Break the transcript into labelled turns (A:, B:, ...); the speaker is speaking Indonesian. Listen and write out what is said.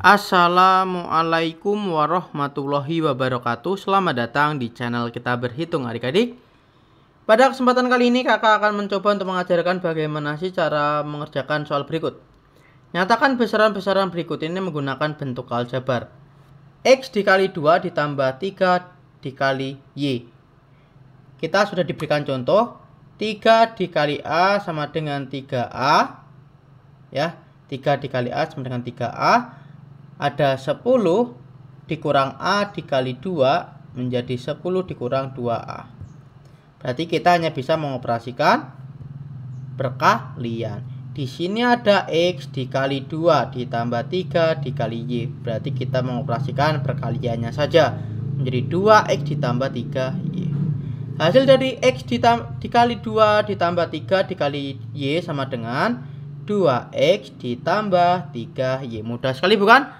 A: Assalamualaikum warahmatullahi wabarakatuh Selamat datang di channel kita berhitung adik-adik Pada kesempatan kali ini kakak akan mencoba untuk mengajarkan bagaimana sih cara mengerjakan soal berikut Nyatakan besaran-besaran berikut ini menggunakan bentuk aljabar X dikali 2 ditambah 3 dikali Y Kita sudah diberikan contoh 3 dikali A sama dengan 3A Ya 3 dikali A sama dengan 3A ada 10 dikurang A dikali 2 menjadi 10 dikurang 2A. Berarti kita hanya bisa mengoperasikan berkalian. Di sini ada X dikali 2 ditambah 3 dikali Y. Berarti kita mengoperasikan perkaliannya saja. Menjadi 2X ditambah 3Y. Hasil dari X dikali 2 ditambah 3 dikali Y sama dengan 2X ditambah 3Y. Mudah sekali bukan?